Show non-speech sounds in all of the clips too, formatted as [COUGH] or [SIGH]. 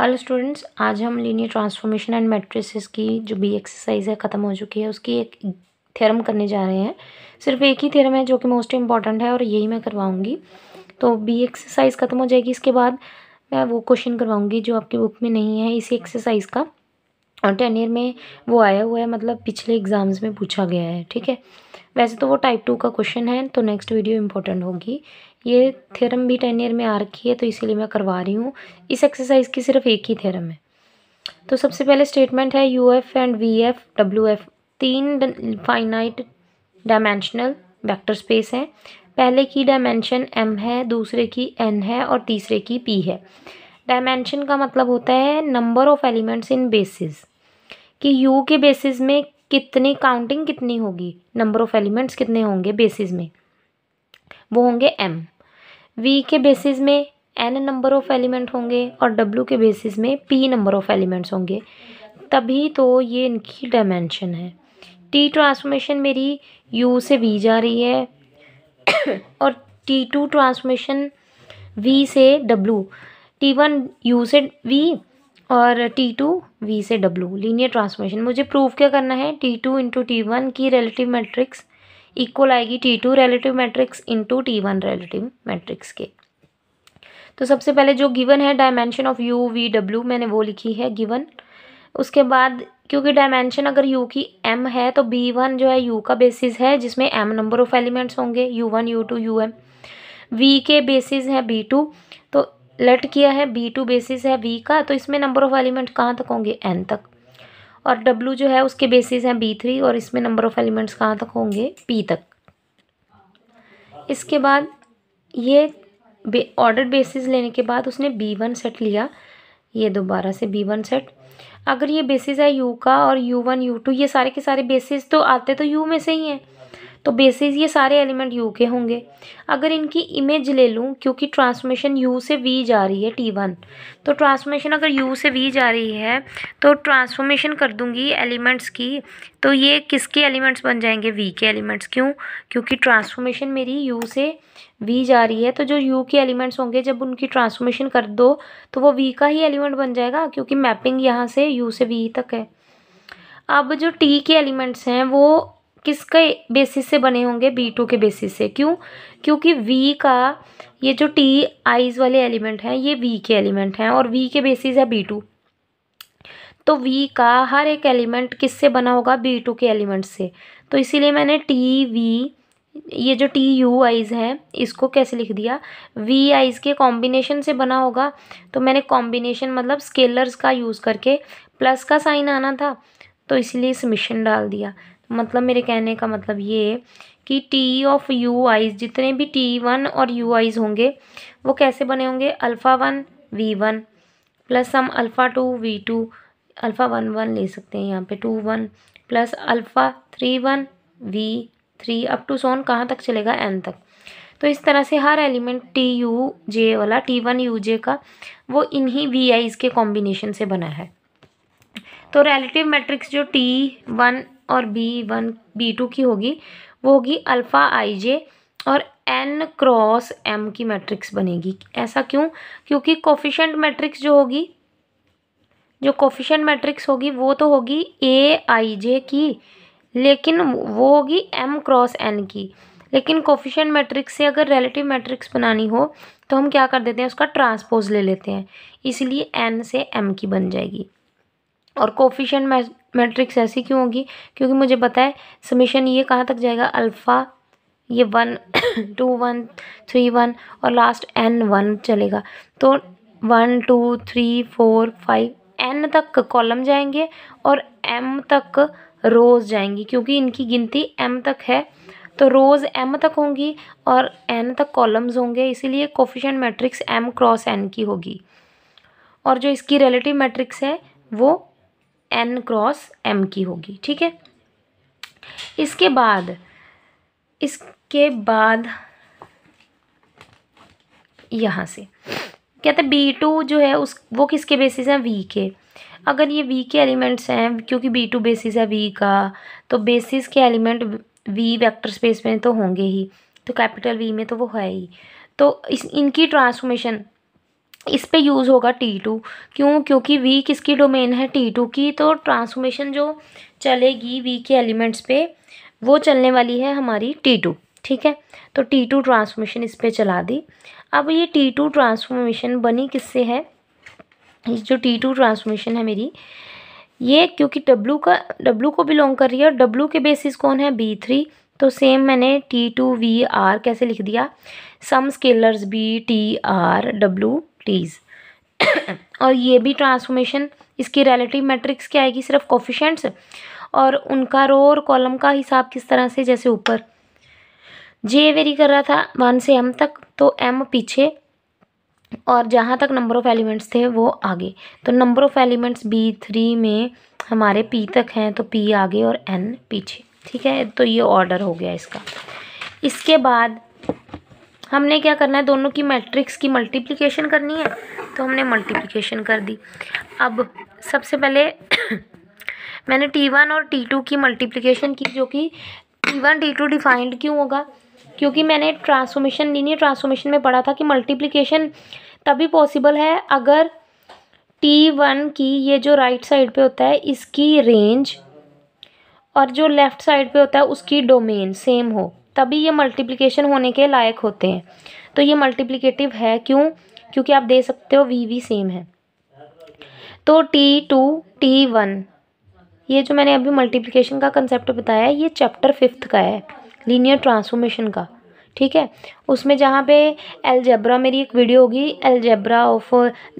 hello students आज हम linear transformation and matrices की जो बी एक्सरसाइज है ख़त्म हो चुकी है उसकी एक थ्योरम करने जा रहे हैं सिर्फ एक ही थ्योरम है जो कि मोस्ट इंपॉर्टेंट है और यही मैं करवाऊंगी तो बी एक्सरसाइज ख़त्म हो जाएगी इसके बाद मैं वो क्वेश्चन करवाऊंगी जो आपकी बुक में नहीं है इसी एक्सरसाइज का और टेन ईयर में वो आया हुआ है मतलब पिछले एग्ज़ाम्स में पूछा गया है ठीक है वैसे तो वो टाइप टू का क्वेश्चन है तो नेक्स्ट वीडियो इंपॉर्टेंट होगी ये थ्योरम भी टेन ईयर में आ रखी है तो इसीलिए मैं करवा रही हूँ इस एक्सरसाइज की सिर्फ एक ही थ्योरम है तो सबसे पहले स्टेटमेंट है U F and V F W F तीन फाइनाइट डायमेंशनल वेक्टर स्पेस हैं पहले की डायमेंशन एम है दूसरे की एन है और तीसरे की पी है डायमेंशन का मतलब होता है number of elements in basis कि यू के बेसिस में कितनी काउंटिंग कितनी होगी नंबर ऑफ एलिमेंट्स कितने होंगे बेसिस में वो होंगे एम वी के बेसिस में एन नंबर ऑफ़ एलिमेंट होंगे और डब्ल्यू के बेसिस में पी नंबर ऑफ़ एलिमेंट्स होंगे तभी तो ये इनकी डायमेंशन है टी ट्रांसफॉर्मेशन मेरी यू से वी जा रही है [COUGHS] और टी टू ट्रांसफॉर्मेशन वी से डब्लू टी वन यू से वी और टी टू वी से डब्लू लीनियर ट्रांसफॉर्मेशन मुझे प्रूव क्या करना है T two into T one की रिलेटिव मैट्रिक्स इक्वल आएगी T two relative matrix into T one relative matrix के तो सबसे पहले जो गिवन है dimension of U V W मैंने वो लिखी है गिवन उसके बाद क्योंकि डायमेंशन अगर यू की एम है तो बी वन जो है यू का बेसिस है जिसमें एम नंबर ऑफ एलिमेंट्स होंगे U one U two U M V के बेसिस है बी टू तो लेट किया है बी टू बेसिस है वी का तो इसमें नंबर ऑफ एलिमेंट कहाँ तक होंगे एन तक और W जो है उसके बेसिस हैं बी थ्री और इसमें नंबर ऑफ़ एलिमेंट्स कहाँ तक होंगे P तक इसके बाद ये बे, ऑर्डर बेसिस लेने के बाद उसने बी वन सेट लिया ये दोबारा से बी वन सेट अगर ये बेसिस है यू का और यू वन यू टू ये सारे के सारे बेसिस तो आते तो यू में से ही हैं तो बेसिस ये सारे एलिमेंट यू के होंगे अगर इनकी इमेज ले लूँ क्योंकि ट्रांसमिशन यू से वी जा रही है टी वन तो ट्रांसमिशन अगर यू से वी जा रही है तो ट्रांसफॉर्मेशन कर दूँगी एलिमेंट्स की तो ये किसके एलिमेंट्स बन जाएंगे वी के एलिमेंट्स क्यों क्योंकि ट्रांसफॉर्मेशन मेरी यू से वी जा रही है तो जो यू के एलिमेंट्स होंगे जब उनकी ट्रांसफॉर्मेशन कर दो तो वो वी का ही एलिमेंट बन जाएगा क्योंकि मैपिंग यहाँ से यू से वी तक है अब जो टी के एलिमेंट्स हैं वो किसके बेसिस से बने होंगे बी टू के बेसिस से क्यों क्योंकि वी का ये जो टी आईज़ वाले एलिमेंट हैं ये वी के एलिमेंट हैं और वी के बेसिस है बी टू तो वी का हर एक एलिमेंट किससे बना होगा बी टू के एलिमेंट से तो इसीलिए मैंने टी वी ये जो टी यू आइज है इसको कैसे लिख दिया वी आईज़ के कॉम्बिनेशन से बना होगा तो मैंने कॉम्बिनेशन मतलब स्केलर्स का यूज़ करके प्लस का साइन आना था तो इसलिए समिशन डाल दिया मतलब मेरे कहने का मतलब ये कि टी ऑफ यू आइज जितने भी टी वन और यू आइज होंगे वो कैसे बने होंगे alpha one V one plus हम alpha two V two alpha one one ले सकते हैं यहाँ पे two one plus alpha three one V three up to सोन कहाँ तक चलेगा एन तक तो इस तरह से हर एलिमेंट टी यू जे वाला टी वन यू जे का वो इन्हीं वी आईज के कॉम्बिनेशन से बना है तो रिलेटिव मैट्रिक्स जो टी वन और बी वन बी टू की होगी वो होगी अल्फ़ा आई जे और एन क्रॉस एम की मैट्रिक्स बनेगी ऐसा क्यों क्योंकि कोफिशेंट मैट्रिक्स जो होगी जो कोफिशेंट मैट्रिक्स होगी वो तो होगी ए आई जे की लेकिन वो होगी एम क्रॉस एन की लेकिन कोफिशेंट मैट्रिक्स से अगर रिलेटिव मैट्रिक्स बनानी हो तो हम क्या कर देते हैं उसका ट्रांसपोज ले लेते हैं इसलिए एन से एम की बन जाएगी और कोफिशेंट मैट्रिक्स ऐसी क्यों होगी क्योंकि मुझे पता है समीशन ये कहाँ तक जाएगा अल्फ़ा ये one [COUGHS] two one three one और लास्ट एन वन चलेगा तो one two three four five N तक कॉलम जाएंगे और एम तक रोज़ जाएंगी क्योंकि इनकी गिनती एम तक है तो रोज़ एम तक होंगी और एन तक कॉलम्स होंगे इसीलिए coefficient matrix M cross N की होगी और जो इसकी रिलेटिव मैट्रिक्स है वो एन क्रॉस एम की होगी ठीक है इसके बाद इसके बाद यहाँ से कहते हैं बी टू जो है उस वो किसके बेसिस हैं वी के अगर ये वी के एलिमेंट्स हैं क्योंकि बी टू बेसिस है वी का तो बेसिस के एलिमेंट वी वेक्टर स्पेस में तो होंगे ही तो कैपिटल वी में तो वो है ही तो इस इनकी ट्रांसफॉर्मेशन इस पे यूज़ होगा टी टू क्यों क्योंकि वी किसकी डोमेन है टी टू की तो ट्रांसफॉर्मेशन जो चलेगी वी के एलिमेंट्स पे वो चलने वाली है हमारी टी टू ठीक है तो टी टू ट्रांसफॉर्मेशन इस पर चला दी अब ये टी टू ट्रांसफॉर्मेशन बनी किससे है जो टी टू ट्रांसफॉर्मेशन है मेरी ये क्योंकि डब्लू का डब्लू को बिलोंग कर रही है और डब्लू के बेसिस कौन है बी थ्री तो सेम मैंने टी टू वी आर कैसे लिख दिया some scalars B T R W properties [COUGHS] और ये भी ट्रांसफॉर्मेशन इसकी रिलेटिव मैट्रिक्स क्या आएगी सिर्फ कोफिशेंट्स और उनका रो और कॉलम का हिसाब किस तरह से जैसे ऊपर जे वेरी कर रहा था वन से एम तक तो एम पीछे और जहाँ तक नंबर ऑफ़ एलिमेंट्स थे वो आगे तो number of elements B three में हमारे पी तक हैं तो पी आगे और एन पीछे ठीक है तो ये ऑर्डर हो गया इसका इसके बाद हमने क्या करना है दोनों की मैट्रिक्स की मल्टीप्लिकेशन करनी है तो हमने मल्टीप्लिकेशन कर दी अब सबसे पहले [COUGHS] मैंने टी वन और टी टू की मल्टीप्लिकेशन की जो कि T one T two defined क्यों होगा क्योंकि मैंने ट्रांसफॉर्मेशन लीनियर ट्रांसफॉर्मेशन में पढ़ा था कि मल्टीप्लिकेशन तभी पॉसिबल है अगर टी वन की ये जो राइट साइड पे होता है इसकी रेंज और जो लेफ़्ट साइड पे होता है उसकी डोमेन सेम हो तभी ये मल्टीप्लिकेशन होने के लायक होते हैं तो ये मल्टीप्लिकेटिव है क्यों क्योंकि आप दे सकते हो वी वी सेम है तो टी टू टी वन ये जो मैंने अभी मल्टीप्लिकेशन का कंसेप्ट बताया ये चैप्टर फिफ्थ का है लीनियर ट्रांसफॉर्मेशन का ठीक है उसमें जहाँ पे एलजेब्रा मेरी एक वीडियो होगी एलजेब्रा ऑफ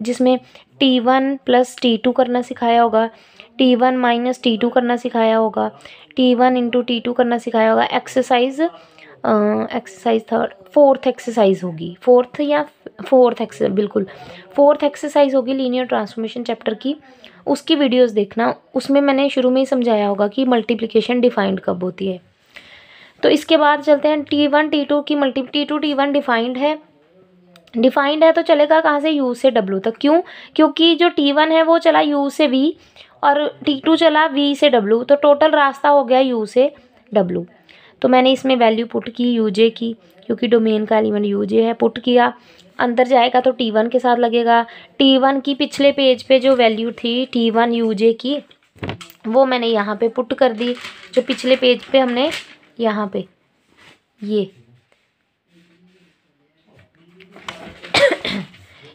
जिसमें T one plus T two करना सिखाया होगा T one minus T two करना सिखाया होगा T one into T two करना सिखाया होगा exercise exercise third fourth exercise होगी फोर्थ या फोर्थ एक्स बिल्कुल फोर्थ एक्सरसाइज होगी लीनियर ट्रांसफॉर्मेशन चैप्टर की उसकी वीडियोस देखना उसमें मैंने शुरू में ही समझाया होगा कि मल्टीप्लिकेशन डिफाइंड कब होती है तो इसके बाद चलते हैं टी वन टी टू की multi T two T one defined है डिफाइंड है तो चलेगा कहाँ से यू से डब्ल्यू तक क्यों क्योंकि जो टी वन है वो चला यू से वी और टी टू चला वी से डब्लू तो टोटल रास्ता हो गया यू से डब्लू तो मैंने इसमें वैल्यू पुट की यू जे की क्योंकि डोमेन का एलिमेंट यू जे है पुट किया अंदर जाएगा तो टी वन के साथ लगेगा टी वन की पिछले पेज पे जो वैल्यू थी टी वन यू जे की वो मैंने यहाँ पे पुट कर दी जो पिछले पेज पे हमने यहाँ पे ये [COUGHS]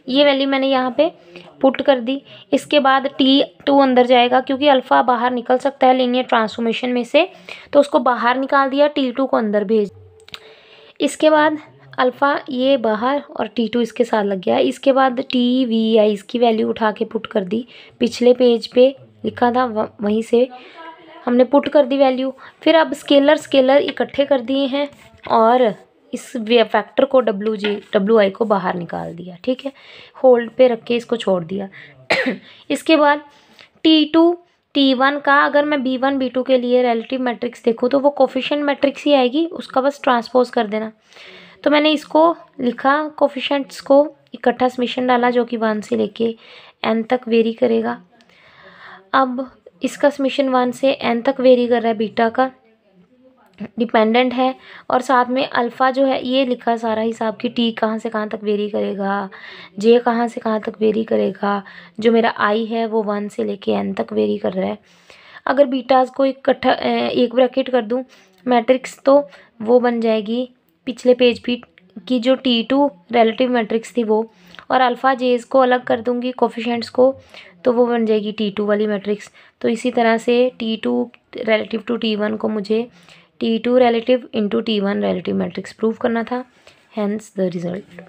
ये वैल्यू मैंने यहाँ पे पुट कर दी इसके बाद टी टू अंदर जाएगा क्योंकि अल्फ़ा बाहर निकल सकता है लीनियर ट्रांसफॉर्मेशन में से तो उसको बाहर निकाल दिया टी टू को अंदर भेज इसके बाद अल्फ़ा ये बाहर और टी टू इसके साथ लग गया इसके बाद टी वी आई इसकी वैल्यू उठा के पुट कर दी पिछले पेज पे लिखा था वहीं से हमने पुट कर दी वैल्यू फिर अब स्केलर स्केलर इकट्ठे कर दिए हैं और इस फैक्टर को डब्ल्यू जी डब्ल्यू आई को बाहर निकाल दिया ठीक है होल्ड पे रख के इसको छोड़ दिया इसके बाद टी टू टी वन का अगर मैं बी वन बी टू के लिए रिलेटिव मैट्रिक्स देखूँ तो वो कोफिशेंट मैट्रिक्स ही आएगी उसका बस ट्रांसपोज कर देना तो मैंने इसको लिखा कोफिशेंट्स को इकट्ठा स्मिशन डाला जो कि वन से लेके एन तक वेरी करेगा अब इसका स्मिशन वन से एन तक वेरी कर रहा है बीटा का डिपेंडेंट है और साथ में अल्फ़ा जो है ये लिखा सारा हिसाब कि टी कहाँ से कहाँ तक वेरी करेगा जे कहाँ से कहाँ तक वेरी करेगा जो मेरा आई है वो वन से लेके एन तक वेरी कर रहा है अगर बीटाज को इकट्ठा एक ब्रैकेट कर दूँ मैट्रिक्स तो वो बन जाएगी पिछले पेज भी की जो टी टू रेलेटिव मैट्रिक्स थी वो और अल्फ़ा जेज को अलग कर दूँगी कोफिशेंट्स को तो वो बन जाएगी टी टू वाली मैट्रिक्स तो इसी तरह से T two relative to T one को मुझे T two relative into T one relative matrix prove करना था हैंस द रिजल्ट